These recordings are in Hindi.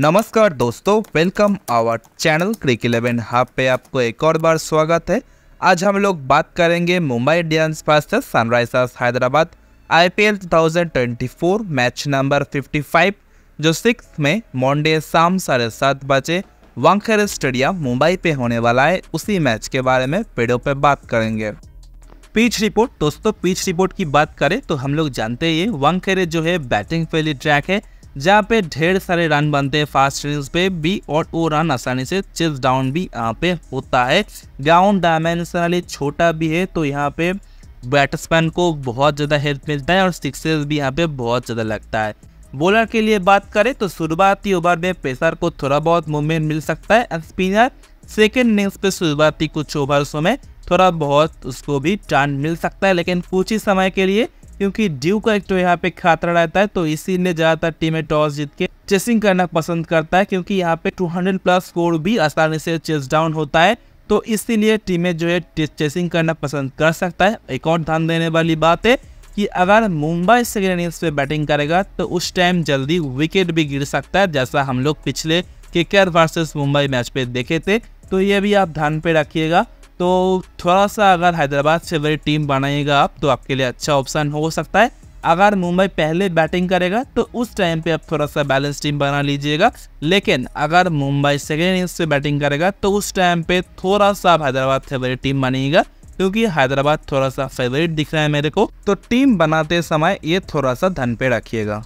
नमस्कार दोस्तों welcome our channel cric eleven hub पे आपको एक और बार स्वागत है आज हम लोग बात करेंगे Mumbai Indians versus Sunrisers Hyderabad IPL 2024 match number 55 जो सिक्स में मंडे शाम साढ़े सात बजे वांखेर स्टेडियम मुंबई पे होने वाला है उसी मैच के बारे में पेड़ों पे बात करेंगे पिच रिपोर्ट दोस्तों पिच रिपोर्ट की बात करें तो हम लोग जानते ही वांखेरे जो है बैटिंग फेली ट्रैक है जहाँ पे ढेर सारे रन बनते हैं फास्ट इनिंग्स पे भी और वो रन आसानी से चिप्स डाउन भी यहाँ पे होता है ग्राउंड डायमेंशनली छोटा भी है तो यहाँ पे बैट्समैन को बहुत ज़्यादा हेल्प मिलता है और सिक्सेस भी यहाँ पे बहुत ज़्यादा लगता है बॉलर के लिए बात करें तो शुरुआती ओवर में पेसर को थोड़ा बहुत मूवमेंट मिल सकता है स्पिनर सेकेंड इनिंग्स पे शुरुआती कुछ ओवर्सों में थोड़ा बहुत उसको भी टर्न मिल सकता है लेकिन कुछ ही समय के लिए क्योंकि ड्यू का एक तो यहाँ पे खतरा रहता है तो इसीलिए ज़्यादातर टीमें टॉस जीत के चेसिंग करना पसंद करता है क्योंकि यहाँ पे 200 प्लस स्कोर भी आसानी से चेस डाउन होता है तो इसीलिए टीमें जो है चेसिंग करना पसंद कर सकता है एक और ध्यान देने वाली बात है कि अगर मुंबई सेकेंड इनिंग्स पे बैटिंग करेगा तो उस टाइम जल्दी विकेट भी गिर सकता है जैसा हम लोग पिछले के वर्सेस मुंबई मैच पे देखे थे तो ये भी आप ध्यान पे रखिएगा तो थोड़ा सा अगर हैदराबाद से बड़ी टीम बनाएगा आप तो आपके लिए अच्छा ऑप्शन हो सकता है अगर मुंबई पहले बैटिंग करेगा तो उस टाइम पे आप थोड़ा सा बैलेंस टीम बना लीजिएगा लेकिन अगर मुंबई सेकेंड इनिंग्स से बैटिंग करेगा तो उस टाइम पे थोड़ा सा आप हैदराबाद फेवरेट टीम बनेगा क्योंकि हैदराबाद थोड़ा सा फेवरेट दिख रहा है मेरे को तो टीम बनाते समय ये थोड़ा सा धन पे रखिएगा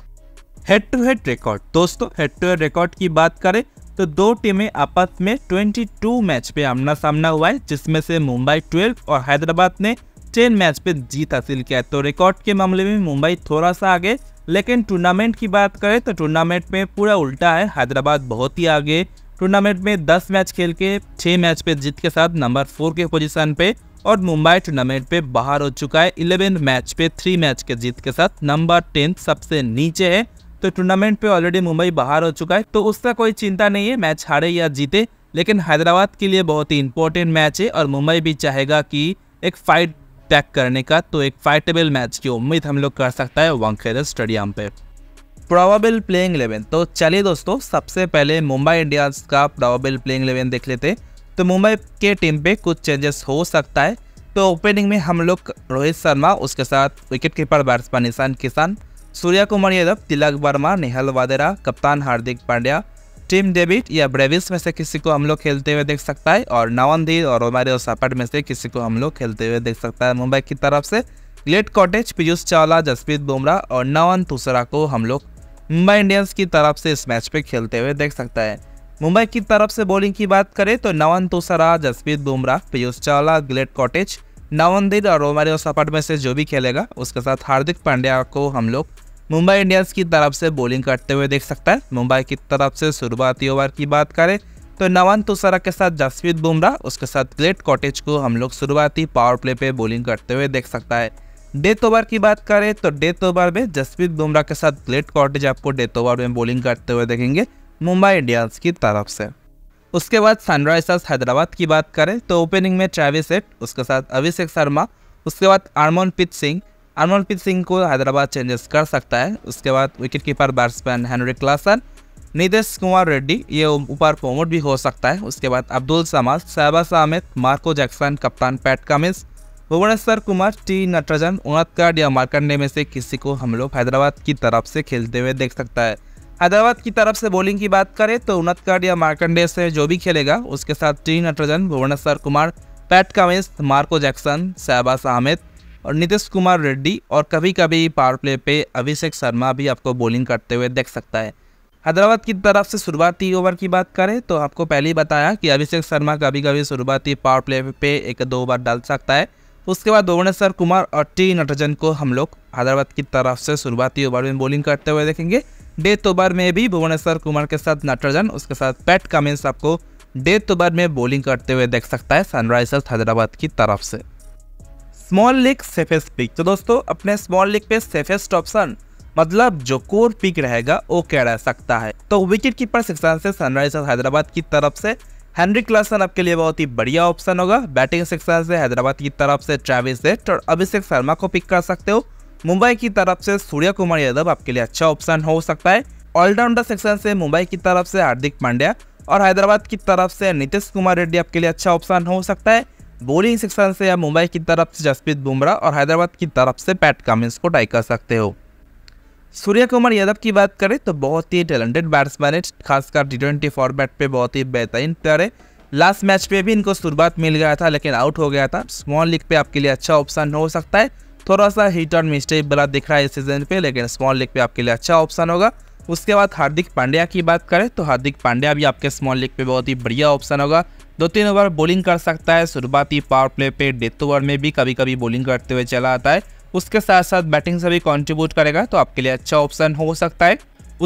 हेड टू हेड रिकॉर्ड दोस्तों हेड टू हेड रिकॉर्ड की बात करें तो दो टीमें आपस में 22 मैच पे आमना सामना हुआ है जिसमें से मुंबई 12 और हैदराबाद ने 10 मैच पे जीत हासिल किया है तो रिकॉर्ड के मामले में मुंबई थोड़ा सा आगे लेकिन टूर्नामेंट की बात करें तो टूर्नामेंट में पूरा उल्टा है हैदराबाद बहुत ही आगे टूर्नामेंट में 10 मैच खेल के छः मैच पे जीत के साथ नंबर फोर के पोजिशन पे और मुंबई टूर्नामेंट पे बाहर हो चुका है इलेवेंथ मैच पे थ्री मैच के जीत के साथ नंबर टेंथ सबसे नीचे है तो टूर्नामेंट पे ऑलरेडी मुंबई बाहर हो चुका है तो उसका कोई चिंता नहीं है मैच हारे या जीते लेकिन हैदराबाद के लिए बहुत ही इंपॉर्टेंट मैच है और मुंबई भी चाहेगा कि एक फाइट टैक करने का तो एक फाइटेबल मैच की उम्मीद हम लोग कर सकता है वांखेड़े स्टेडियम पे प्रोबेबल प्लेइंग इलेवन तो चलिए दोस्तों सबसे पहले मुंबई इंडियंस का प्रोबेबल प्लेइंग इलेवन देख लेते तो मुंबई के टीम पे कुछ चेंजेस हो सकता है तो ओपनिंग में हम लोग रोहित शर्मा उसके साथ विकेट कीपर बैट्समैन ईशान किसान सूर्या कुमार यादव तिलक वर्मा नेहल वादेरा कप्तान हार्दिक पांड्या टीम डेविड या ब्रेविस में से किसी को हम लोग खेलते हुए देख सकता है और नवनदीद और रोमारियो सापट में से किसी को हम लोग खेलते हुए देख सकता है मुंबई की तरफ से ग्लेट कॉटेज पीयूष चावला जसप्रीत बुमराह और नवन तुसरा को हम लोग मुंबई इंडियंस की तरफ से इस मैच पे खेलते हुए देख सकता है मुंबई की तरफ से बॉलिंग की बात करें तो नवन तुसरा जसप्रीत बुमराह पीयूष चावला ग्लेट कॉटेज नवनदीद और रोमारियो सापट में से जो भी खेलेगा उसके साथ हार्दिक पांड्या को हम लोग मुंबई इंडियंस की तरफ से बॉलिंग करते हुए देख सकता है मुंबई की तरफ से शुरुआती ओवर की बात करें तो नवन तुसरा के साथ जसप्रीत बुमराह उसके साथ ग्रेट कॉटेज को हम लोग शुरुआती पावर प्ले पे बॉलिंग करते हुए देख सकता है डेथ ओवर की बात करें तो डेथ ओवर में जसप्रीत बुमराह के साथ ग्रेट कॉटेज आपको डेथ ओवर में बॉलिंग करते हुए देखेंगे मुंबई इंडियंस की तरफ से उसके बाद सनराइजर्स हैदराबाद की बात करें तो ओपनिंग में ट्रेविस सेट उसके साथ अभिषेक शर्मा उसके बाद आर्मोन सिंह अरमनप्रीत सिंह को हैदराबाद चेंजेस कर सकता है उसके बाद wicket keeper batsman Heinrich Klaasen Nitish Kumar Reddy ये ऊपर प्रमोट भी हो सकता है उसके बाद अब्दुल समाज सहबास अहमद मार्को जैक्सन कप्तान Pat Cummins Bhuvneshwar Kumar T Natarajan Unadkat या मार्कंडे में से किसी को हम लोग हैदराबाद की तरफ से खेलते हुए देख सकता है हैदराबाद की तरफ से बॉलिंग की बात करें तो उनत्काड या मार्कंडे से जो भी खेलेगा उसके साथ T Natarajan Bhuvneshwar Kumar Pat Cummins Marco Jansen Shahbaz Ahmed और नीतीश कुमार रेड्डी और कभी कभी पावर प्ले पे अभिषेक शर्मा भी आपको बॉलिंग करते हुए देख सकता है हैदराबाद की तरफ से शुरुआती ओवर की बात करें तो आपको पहले ही बताया कि अभिषेक शर्मा कभी कभी शुरुआती पावर प्ले पे एक दो ओवर डाल सकता है उसके बाद भुवनेश्वर कुमार और टी नटरजन को हम लोग हैदराबाद की तरफ से शुरुआती ओवर में बॉलिंग करते हुए देखेंगे डेथ ओवर तो में भी भुवनेश्वर कुमार के साथ नटरजन उसके साथ पैट कमिंस आपको डेथ ओवर तो में बॉलिंग करते हुए देख सकता है सनराइजर्स हैदराबाद की तरफ से स्मॉल लिक सेफेस्ट पिक तो दोस्तों अपने स्मॉल लिक पे सेफेस्ट ऑप्शन मतलब जो कोर पिक रहेगा वो क्या रह सकता है तो विकेट कीपर सेक्शन से सनराइजर्स हैदराबाद की तरफ से हेनरी क्लासन आपके लिए बहुत ही बढ़िया ऑप्शन होगा बैटिंग सेक्शन से हैदराबाद की तरफ से ट्रेविस डेट और अभिषेक शर्मा को पिक कर सकते हो मुंबई की तरफ से सूर्य कुमार यादव आपके लिए अच्छा ऑप्शन हो सकता है ऑलराउंडर सेक्शन से मुंबई की तरफ से हार्दिक पांड्या और हैदराबाद की तरफ से नीतीश कुमार रेड्डी आपके लिए अच्छा ऑप्शन हो सकता है बोलिंग सेक्शन से आप मुंबई की तरफ से जसप्रीत बुमराह और हैदराबाद की तरफ से पैट कमिंस को टाई कर सकते हो सूर्य कुमार यादव की बात करें तो बहुत ही टैलेंटेड बैट्समैन है खासकर टी ट्वेंटी फॉर्मेट पर बहुत ही बेहतरीन प्लेयर है लास्ट मैच पे भी इनको शुरुआत मिल गया था लेकिन आउट हो गया था स्मॉल लीग पे आपके लिए अच्छा ऑप्शन हो सकता है थोड़ा सा हिट और मिस्टेक बड़ा दिख रहा है इस सीजन पे लेकिन स्मॉल लीग पे आपके लिए अच्छा ऑप्शन होगा उसके बाद हार्दिक पांड्या की बात करें तो हार्दिक पांड्या भी आपके स्मॉल लीग पे बहुत ही बढ़िया ऑप्शन होगा दो तीन ओवर बॉलिंग कर सकता है शुरुआती पावर प्ले पे डेथ ओवर में भी कभी कभी बॉलिंग करते हुए चला आता है उसके साथ साथ बैटिंग से भी कॉन्ट्रीब्यूट करेगा तो आपके लिए अच्छा ऑप्शन हो सकता है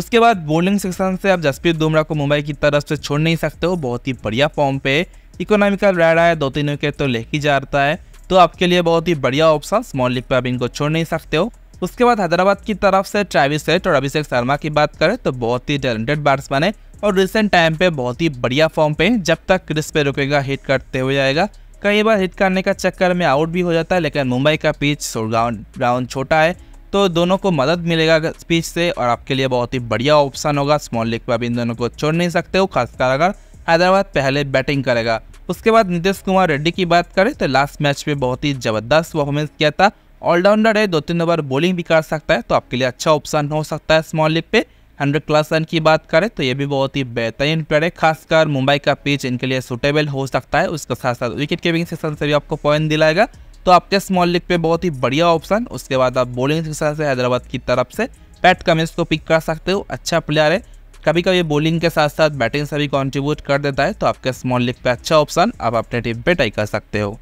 उसके बाद बोलिंग सेक्शन से आप जसप्रीत बुमराह को मुंबई की तरफ से छोड़ नहीं सकते हो बहुत ही बढ़िया फॉर्म पे इकोनॉमिकल रह रहा है दो तीन विकेट तो ही जा रहा है तो आपके लिए बहुत ही बढ़िया ऑप्शन स्मॉल लीग पर आप इनको छोड़ नहीं सकते हो उसके बाद हैदराबाद की तरफ से ट्रैविस सेट और अभिषेक शर्मा की बात करें तो बहुत ही टैलेंटेड बैट्समैन है और रिसेंट टाइम पे बहुत ही बढ़िया फॉर्म पे जब तक क्रिस पे रुकेगा हिट करते हुए जाएगा कई बार हिट करने का चक्कर में आउट भी हो जाता है लेकिन मुंबई का पिच ग्राउंड छोटा है तो दोनों को मदद मिलेगा पिच से और आपके लिए बहुत ही बढ़िया ऑप्शन होगा स्मॉल लीग पर आप इन दोनों को छोड़ नहीं सकते हो खासकर अगर हैदराबाद पहले बैटिंग करेगा उसके बाद नीतीश कुमार रेड्डी की बात करें तो लास्ट मैच में बहुत ही ज़बरदस्त परफॉर्मेंस किया था ऑलराउंडर है दो तीन ओवर बॉलिंग भी कर सकता है तो आपके लिए अच्छा ऑप्शन हो सकता है स्मॉल लीग पे हंड्रेड क्लास रन की बात करें तो ये भी बहुत ही बेहतरीन प्लेयर है खासकर मुंबई का पिच इनके लिए सुटेबल हो सकता है उसके साथ साथ विकेट कीपिंग सेक्शन से भी आपको पॉइंट दिलाएगा तो आपके स्मॉल लीग पे बहुत ही बढ़िया ऑप्शन उसके बाद आप बोलिंग सेक्शन से हैदराबाद की तरफ से पैट कमिंस को पिक कर सकते हो अच्छा प्लेयर है कभी कभी बॉलिंग के साथ साथ बैटिंग से भी कॉन्ट्रीब्यूट कर देता है तो आपके स्मॉल लीग पे अच्छा ऑप्शन आप अपने टीम पे टाई कर सकते हो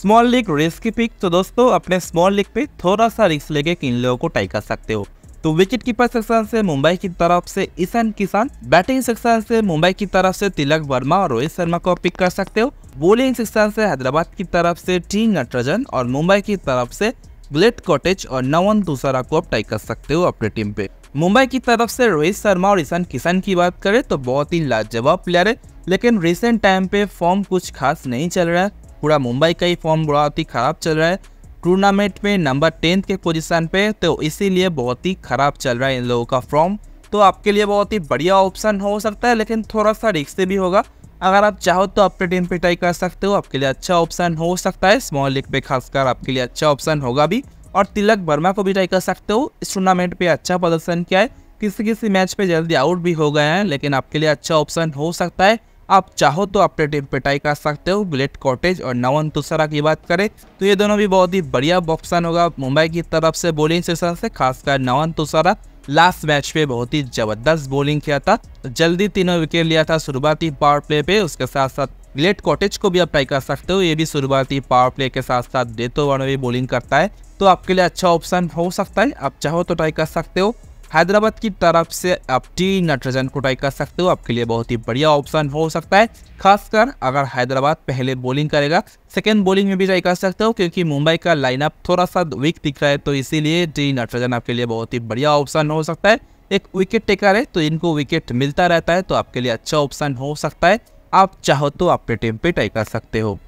स्मॉल लीग रिस्क पिक तो दोस्तों अपने स्मॉल लीग पे थोड़ा सा रिस्क लेके किन लोगों को टाई कर सकते हो तो विकेट कीपर सेक्शन से मुंबई की तरफ से ईशान किसान बैटिंग सेक्शन से मुंबई की तरफ से तिलक वर्मा और रोहित शर्मा को पिक कर सकते हो बोलिंग सेक्शन से हैदराबाद की तरफ से टी नटराजन और मुंबई की तरफ से ब्लेट कॉटेज और नवन दूसरा को आप टाई कर सकते हो अपने टीम पे मुंबई की तरफ से रोहित शर्मा और ईशान किसान की बात करें तो बहुत ही लाजवाब प्लेयर है लेकिन रिसेंट टाइम पे फॉर्म कुछ खास नहीं चल रहा है पूरा मुंबई का ही फॉर्म बहुत ही खराब चल रहा है टूर्नामेंट में नंबर टेंथ के पोजीशन पे तो इसीलिए बहुत ही ख़राब चल रहा है इन लोगों का फॉर्म तो आपके लिए बहुत ही बढ़िया ऑप्शन हो सकता है लेकिन थोड़ा सा रिक्स भी होगा अगर आप चाहो तो अपने टीम पे ट्राई कर सकते हो आपके लिए अच्छा ऑप्शन हो सकता है स्मॉल लीग पे खासकर आपके लिए अच्छा ऑप्शन होगा भी और तिलक वर्मा को भी ट्राई कर सकते हो इस टूर्नामेंट पे अच्छा प्रदर्शन किया है किसी किसी मैच पे जल्दी आउट भी हो गए हैं लेकिन आपके लिए अच्छा ऑप्शन हो सकता है आप चाहो तो पे ट्राई कर सकते हो ग्लेट कॉटेज और नवन तुसरा की बात करें तो ये दोनों भी बहुत ही बढ़िया ऑप्शन होगा मुंबई की तरफ से बोलिंग सेशन से खासकर नवन तुसरा लास्ट मैच पे बहुत ही जबरदस्त बॉलिंग किया था जल्दी तीनों विकेट लिया था शुरुआती पावर प्ले पे उसके साथ साथ ग्लेट कॉटेज को भी आप ट्राई कर सकते हो ये भी शुरुआती पावर प्ले के साथ साथ देतो वर्ण भी बॉलिंग करता है तो आपके लिए अच्छा ऑप्शन हो सकता है आप चाहो तो ट्राई कर सकते हो हैदराबाद की तरफ से आप टी को कोटाई कर सकते हो आपके लिए बहुत ही बढ़िया ऑप्शन हो सकता है खासकर अगर हैदराबाद पहले बॉलिंग करेगा सेकेंड बॉलिंग में भी ट्राई कर सकते हो क्योंकि मुंबई का लाइनअप थोड़ा सा वीक दिख रहा है तो इसीलिए टी नटरजन आपके लिए बहुत ही बढ़िया ऑप्शन हो सकता है एक विकेट टेकर है तो इनको विकेट मिलता रहता है तो आपके लिए अच्छा ऑप्शन हो सकता है आप चाहो तो अपने टीम पे ट्राई कर सकते हो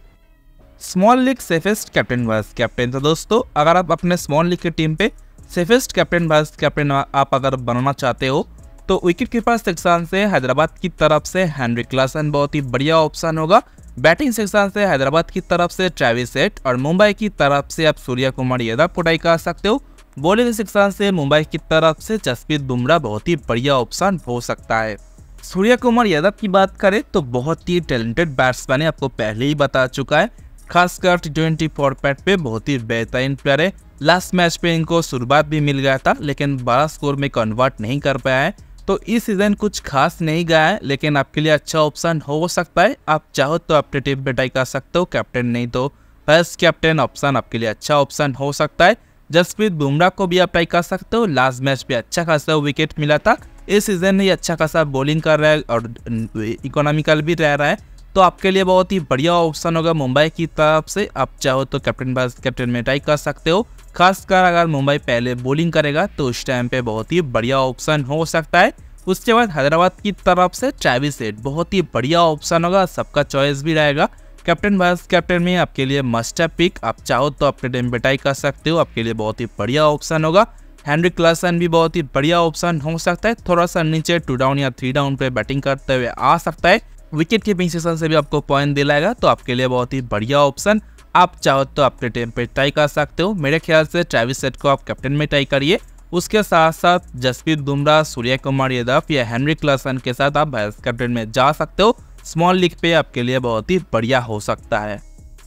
small league safest captain vice captain था दोस्तों अगर आप अपने स्मॉल लीग की टीम पे सेफेस्ट कैप्टन वाइस कैप्टन आप अगर बनाना चाहते हो तो विकेट कीपर सेक्शन से हैदराबाद की तरफ से हैंनरी क्लासन बहुत ही बढ़िया ऑप्शन होगा बैटिंग सेक्शन से हैदराबाद की तरफ से ट्रेविस सेट और मुंबई की तरफ से आप सूर्य कुमार यादव कोटाई कर सकते हो बॉलिंग सेक्शन से मुंबई की तरफ से जसप्रीत बुमराह बहुत ही बढ़िया ऑप्शन हो सकता है सूर्य कुमार यादव की बात करें तो बहुत ही टैलेंटेड बैट्समैन है आपको पहले ही बता चुका है खासकर टी ट्वेंटी फॉर्मेट पे बहुत ही बेहतरीन प्लेयर है लास्ट मैच पे इनको शुरुआत भी मिल गया था लेकिन बड़ा स्कोर में कन्वर्ट नहीं कर पाया है तो इस सीज़न कुछ खास नहीं गया है लेकिन आपके लिए अच्छा ऑप्शन हो सकता है आप चाहो तो अपने टीम पे ट्राई कर सकते हो कैप्टन नहीं तो फर्स्ट कैप्टन ऑप्शन आपके लिए अच्छा ऑप्शन हो सकता है जसप्रीत बुमराह को भी आप ट्राई कर सकते हो लास्ट मैच पे अच्छा खासा विकेट मिला था इस सीज़न में अच्छा खासा बॉलिंग कर रहा है और इकोनॉमिकल भी रह रहा है तो आपके लिए बहुत ही बढ़िया ऑप्शन होगा मुंबई की तरफ से आप चाहो तो कैप्टन कैप्टन में ट्राई कर सकते हो खासकर अगर मुंबई पहले बॉलिंग करेगा तो उस टाइम पे बहुत ही बढ़िया ऑप्शन हो सकता है उसके बाद हैदराबाद की तरफ से ट्रैविस सेट बहुत ही बढ़िया ऑप्शन होगा सबका चॉइस भी रहेगा कैप्टन वाइस कैप्टन में आपके लिए मस्ट है पिक आप चाहो तो अपने टाइम पे ट्राई कर सकते हो आपके लिए बहुत ही बढ़िया ऑप्शन होगा हैंनरी क्लासन भी बहुत ही बढ़िया ऑप्शन हो सकता है थोड़ा सा नीचे टू डाउन या थ्री डाउन पे बैटिंग करते हुए आ सकता है विकेट कीपिंग सेशन से भी आपको पॉइंट दिलाएगा तो आपके लिए बहुत ही बढ़िया ऑप्शन आप चाहो तो अपने टीम पे ट्राई कर सकते हो मेरे ख्याल से ट्रेविस सेट को आप कैप्टन में ट्राई करिए उसके साथ साथ जसप्रीत बुमराह सूर्य कुमार यादव या हेनरी क्लासन के साथ आप वाइस कैप्टन में जा सकते हो स्मॉल लीग पे आपके लिए बहुत ही बढ़िया हो सकता है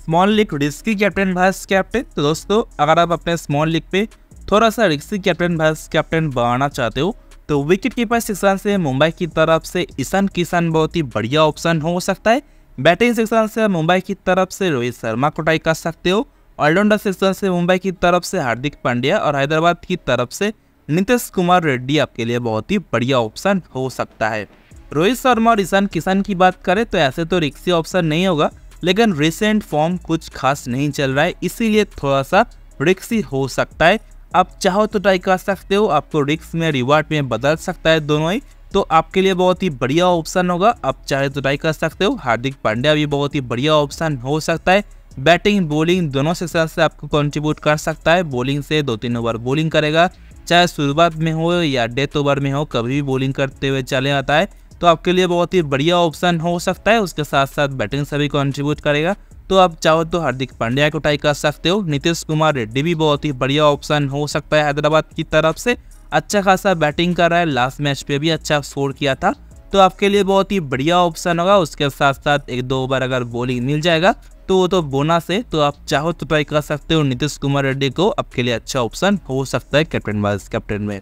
small league risky captain vice captain तो दोस्तों अगर आप अपने स्मॉल लीग पे थोड़ा सा रिस्की कैप्टन वाइस कैप्टन बनाना चाहते हो तो विकेट कीपर सेक्शन से मुंबई की तरफ से ईशान किशन बहुत ही बढ़िया ऑप्शन हो सकता है बैटिंग सेक्शन से मुंबई की तरफ से रोहित शर्मा को ट्राई कर सकते हो ऑलराउंडर सेक्शन से मुंबई की तरफ से हार्दिक पांड्या और हैदराबाद की तरफ से नीतीश कुमार रेड्डी आपके लिए बहुत ही बढ़िया ऑप्शन हो सकता है रोहित शर्मा और ईशान किशन की बात करें तो ऐसे तो रिक्सी ऑप्शन नहीं होगा लेकिन रिसेंट फॉर्म कुछ खास नहीं चल रहा है इसीलिए थोड़ा सा रिक्सी हो सकता है आप चाहो तो ट्राई कर सकते हो आपको रिक्स में रिवार्ड में बदल सकता है दोनों ही तो आपके लिए बहुत ही बढ़िया ऑप्शन होगा आप चाहे तो ट्राई कर सकते हो हार्दिक पांड्या भी बहुत ही बढ़िया ऑप्शन हो सकता है बैटिंग बॉलिंग दोनों सेक्शन से आपको कंट्रीब्यूट कर सकता है बॉलिंग से दो तीन ओवर बॉलिंग करेगा चाहे शुरुआत में हो या डेथ ओवर में हो कभी भी बॉलिंग करते हुए चले आता है तो आपके लिए बहुत ही बढ़िया ऑप्शन हो सकता है उसके साथ साथ बैटिंग से भी कॉन्ट्रीब्यूट करेगा तो आप चाहो तो हार्दिक पांड्या को ट्राई कर सकते हो नीतीश कुमार रेड्डी भी बहुत ही बढ़िया ऑप्शन हो सकता है हैदराबाद की तरफ से अच्छा खासा बैटिंग कर रहा है लास्ट मैच पे भी अच्छा स्कोर किया था तो आपके लिए बहुत ही बढ़िया ऑप्शन होगा उसके साथ साथ एक दो ओवर अगर बॉलिंग मिल जाएगा तो वो तो बोनस है तो आप चाहो तो ट्राई कर सकते हो नीतीश कुमार रेड्डी को आपके लिए अच्छा ऑप्शन हो सकता है कैप्टन वाइस कैप्टन में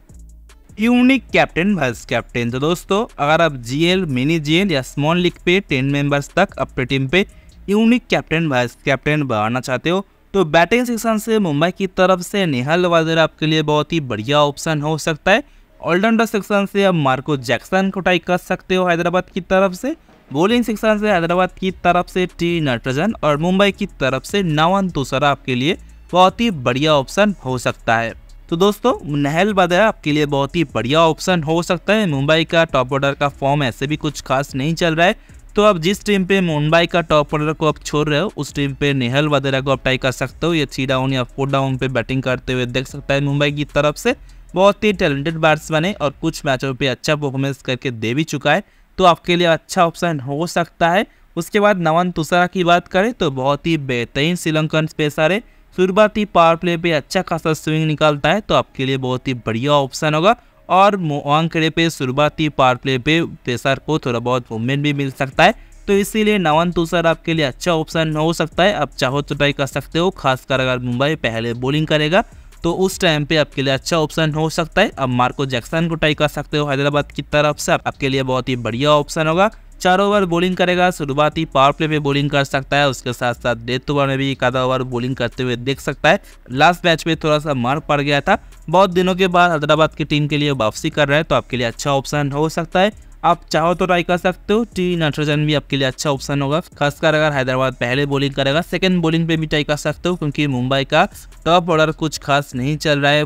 यूनिक कैप्टन वाइस कैप्टन तो दोस्तों अगर आप जीएल मिनी जीएल या स्मॉल लीग पे टेन मेंबर्स तक अपने टीम पे यूनिक कैप्टन वाइस कैप्टन बनाना चाहते हो तो बैटिंग सेक्शन से मुंबई की तरफ से नेहल वाजर आपके लिए बहुत ही बढ़िया ऑप्शन हो सकता है ऑलराउंडर सेक्शन से आप मार्को जैक्सन को ट्राई कर सकते हो हैदराबाद की तरफ से बॉलिंग सेक्शन से हैदराबाद की तरफ से टी नटराजन और मुंबई की तरफ से नवन तुसरा आपके लिए बहुत ही बढ़िया ऑप्शन हो सकता है तो दोस्तों नहल बदरा आपके लिए बहुत ही बढ़िया ऑप्शन हो सकता है मुंबई का टॉप ऑर्डर का फॉर्म ऐसे भी कुछ खास नहीं चल रहा है तो आप जिस टीम पे मुंबई का टॉप ऑर्डर को आप छोड़ रहे हो उस टीम पे नेहल वगैरह को आप ट्राई कर सकते हो या थ्री डाउन या फोर डाउन पे बैटिंग करते हुए देख सकता है मुंबई की तरफ से बहुत ही टैलेंटेड बैट्समैन है और कुछ मैचों पे अच्छा परफॉर्मेंस करके दे भी चुका है तो आपके लिए अच्छा ऑप्शन हो सकता है उसके बाद नवन तुसारा की बात करें तो बहुत ही बेहतरीन श्रीलंकन स्पेसर है शुरुआती पावर प्ले पर अच्छा खासा स्विंग निकालता है तो आपके लिए बहुत ही बढ़िया ऑप्शन होगा और आंकड़े पे शुरुआती पावर प्ले पे पेसर को थोड़ा बहुत मूवमेंट भी मिल सकता है तो इसीलिए नवन तुसर आपके लिए अच्छा ऑप्शन हो सकता है आप चाहो तो ट्राई कर सकते हो खासकर अगर मुंबई पहले बॉलिंग करेगा तो उस टाइम पे आपके लिए अच्छा ऑप्शन हो सकता है अब मार्को जैक्सन को ट्राई कर सकते हो हैदराबाद की तरफ से आपके लिए बहुत ही बढ़िया ऑप्शन होगा चार ओवर बॉलिंग करेगा शुरुआती पावर प्ले में बॉलिंग कर सकता है उसके साथ साथ डेथ ओवर में भी एक आधा ओवर बॉलिंग करते हुए देख सकता है लास्ट मैच में थोड़ा सा मार पड़ गया था बहुत दिनों के बाद हैदराबाद की टीम के लिए वापसी कर रहे हैं तो आपके लिए अच्छा ऑप्शन हो सकता है आप चाहो तो ट्राई कर सकते हो टी नाइट्रोजन भी आपके लिए अच्छा ऑप्शन होगा खासकर अगर हैदराबाद पहले बॉलिंग करेगा सेकंड बॉलिंग पे भी ट्राई कर सकते हो क्योंकि मुंबई का टॉप ऑर्डर कुछ खास नहीं चल रहा है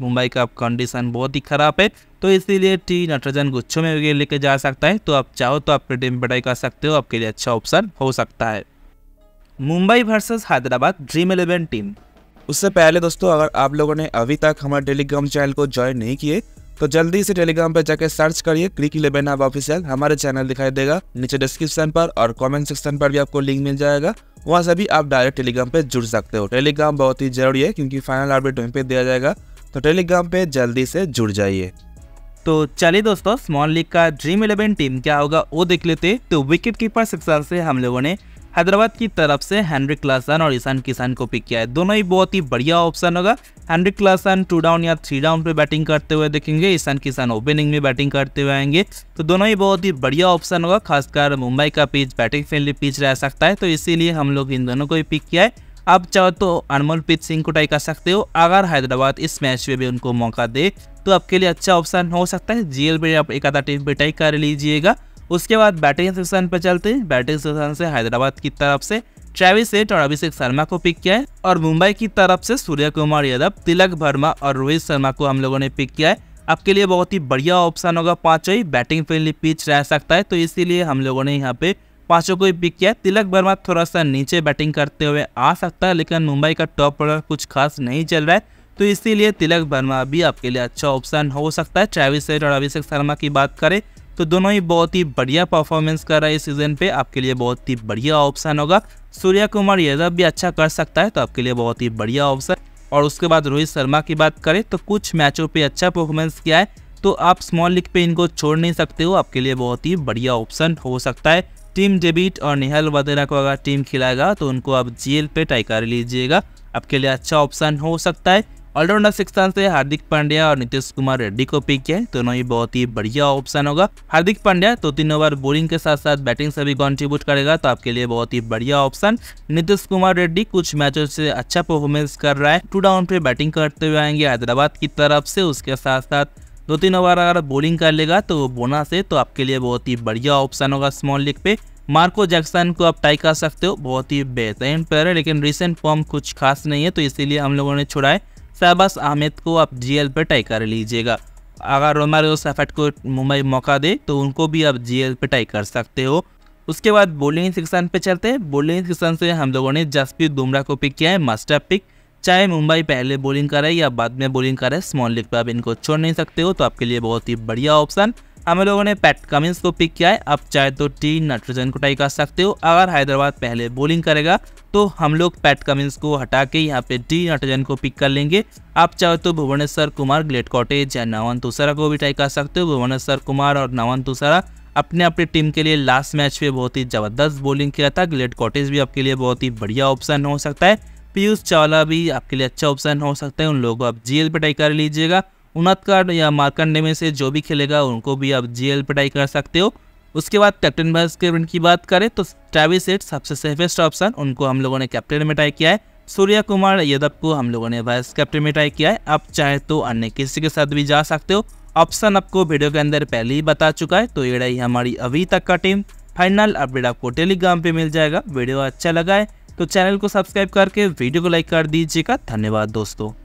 मुंबई का कंडीशन बहुत ही खराब है तो इसीलिए टी नाइट्रोजन गुच्छों में लेके जा सकता है तो आप चाहो तो आपके टीम पर ट्राई कर सकते हो आपके लिए अच्छा ऑप्शन हो सकता है Mumbai versus Hyderabad dream eleven team उससे पहले दोस्तों अगर आप लोगों ने अभी तक हमारे टेलीग्राम चैनल को ज्वाइन नहीं किए तो जल्दी से टेलीग्राम पर जाकर सर्च करिए क्रिक इलेवन हब ऑफिशियल हमारे चैनल दिखाई देगा नीचे डिस्क्रिप्शन पर और कमेंट सेक्शन पर भी आपको लिंक मिल जाएगा वहाँ से भी आप डायरेक्ट टेलीग्राम पर जुड़ सकते हो टेलीग्राम बहुत ही जरूरी है क्योंकि फाइनल अपडेट वहीं पर दिया जाएगा तो टेलीग्राम पर जल्दी से जुड़ जाइए तो चलिए दोस्तों स्मॉल लीग का ड्रीम इलेवन टीम क्या होगा वो देख लेते तो विकेट कीपर सेक्शन से हम लोगों ने हैदराबाद की तरफ से हैंनरी क्लासन और ईशान किसान को पिक किया है दोनों ही बहुत ही बढ़िया ऑप्शन होगा हैंनरी क्लासन टू डाउन या थ्री डाउन पे बैटिंग करते हुए देखेंगे ईशान किसान ओपनिंग में बैटिंग करते हुए आएंगे तो दोनों ही बहुत ही बढ़िया ऑप्शन होगा खासकर मुंबई का पिच बैटिंग फ्रेंडली पिच रह सकता है तो इसीलिए हम लोग इन दोनों को ही पिक किया है आप चाहो तो अनमोलप्रीत सिंह को ट्राई कर सकते हो अगर हैदराबाद इस मैच में भी उनको मौका दे तो आपके लिए अच्छा ऑप्शन हो सकता है जीएल पे आप एक आधा टीम पे ट्राई कर लीजिएगा उसके बाद बैटिंग सेक्शन पर चलते हैं बैटिंग सेक्शन से हैदराबाद की तरफ से ट्रेविस सेठ और अभिषेक शर्मा को पिक किया है और मुंबई की तरफ से सूर्य कुमार यादव तिलक वर्मा और रोहित शर्मा को हम लोगों ने पिक किया है आपके लिए बहुत ही बढ़िया ऑप्शन होगा पांचों ही बैटिंग फ्रेंडली पिच रह सकता है तो इसीलिए हम लोगों ने यहाँ पे पांचों को ही पिक किया है तिलक वर्मा थोड़ा सा नीचे बैटिंग करते हुए आ सकता है लेकिन मुंबई का टॉप ऑर्डर कुछ खास नहीं चल रहा है तो इसीलिए तिलक वर्मा भी आपके लिए अच्छा ऑप्शन हो सकता है ट्रेविस सेठ और अभिषेक शर्मा की बात करें तो दोनों ही बहुत ही बढ़िया परफॉर्मेंस कर रहा है इस सीज़न पे आपके लिए बहुत ही बढ़िया ऑप्शन होगा सूर्या कुमार यादव भी अच्छा कर सकता है तो आपके लिए बहुत ही बढ़िया ऑप्शन और उसके बाद रोहित शर्मा की बात करें तो कुछ मैचों पे अच्छा परफॉर्मेंस किया है तो आप स्मॉल लीग पे इनको छोड़ नहीं सकते हो आपके लिए बहुत ही बढ़िया ऑप्शन हो सकता है टीम डेबिट और निहल वदेरा को अगर टीम खिलाएगा तो उनको आप जेल पे ट्राई कर लीजिएगा आपके लिए अच्छा ऑप्शन हो सकता है ऑलराउंडर सिक्स स्थान से हार्दिक पांड्या और नीतीश कुमार रेड्डी को पिक किया दोनों ही बहुत ही बढ़िया ऑप्शन होगा हार्दिक पांड्या तो तीन ओवर बोलिंग के साथ साथ बैटिंग से भी कॉन्ट्रीब्यूट करेगा तो आपके लिए बहुत ही बढ़िया ऑप्शन नीतीश कुमार रेड्डी कुछ मैचों से अच्छा परफॉर्मेंस कर रहा है टू डाउन पे बैटिंग करते हुए आएंगे हैदराबाद की तरफ से उसके साथ साथ दो तीन ओवर अगर बोलिंग कर लेगा तो बोनस है तो आपके लिए बहुत ही बढ़िया ऑप्शन होगा स्मॉल लीग पे मार्को जैक्सन को आप टाई कर सकते हो बहुत ही बेहतरीन प्लेयर है लेकिन रिसेंट फॉर्म कुछ खास नहीं है तो इसीलिए हम लोगों ने है शहबाज आहमेद को आप जेल पर टाई कर लीजिएगा अगर रोमारियो सफेट को मुंबई मौका दे तो उनको भी आप जेल पर टाई कर सकते हो उसके बाद बोलिंग सेक्शन पे चलते हैं बोलिंग सेक्शन से हम लोगों ने जसप्रीत बुमराह को पिक किया है मास्टर पिक चाहे मुंबई पहले बॉलिंग करे या बाद में बॉलिंग करे स्मॉल लीग पर आप इनको छोड़ नहीं सकते हो तो आपके लिए बहुत ही बढ़िया ऑप्शन हम लोगों ने पैट कमिंस को पिक किया है आप चाहे तो टी नाइट्रोजन को टाई कर सकते हो अगर हैदराबाद पहले बॉलिंग करेगा तो हम लोग पैट कमिंस को हटा के यहाँ पे टी नाइट्रोजन को पिक कर लेंगे आप चाहे तो भुवनेश्वर कुमार ग्लेट कॉटेज या नवन तुसरा को भी टाई कर सकते हो भुवनेश्वर कुमार और नवन तुसरा अपने अपनी टीम के लिए लास्ट मैच में बहुत ही ज़बरदस्त बॉलिंग किया था ग्लेट कॉटेज भी आपके लिए बहुत ही बढ़िया ऑप्शन हो सकता है पीयूष चावला भी आपके लिए अच्छा ऑप्शन हो सकता है उन लोगों को आप जीएल पे टाई कर लीजिएगा उन्नत कार्ड या मार्कंडे में से जो भी खेलेगा उनको भी आप एल पिटाई कर सकते हो उसके बाद कैप्टन वाइस कैप्टन की बात करें तो ट्रेविस सेट सबसे सेफेस्ट ऑप्शन उनको हम लोगों ने कैप्टन में टाई किया है सूर्य कुमार यादव को हम लोगों ने वाइस कैप्टन में टाई किया है आप चाहे तो अन्य किसी के साथ भी जा सकते हो ऑप्शन आपको वीडियो के अंदर पहले ही बता चुका है तो ये रही हमारी अभी तक का टीम फाइनल अपडेट आपको टेलीग्राम पे मिल जाएगा वीडियो अच्छा लगा है तो चैनल को सब्सक्राइब करके वीडियो को लाइक कर दीजिएगा धन्यवाद दोस्तों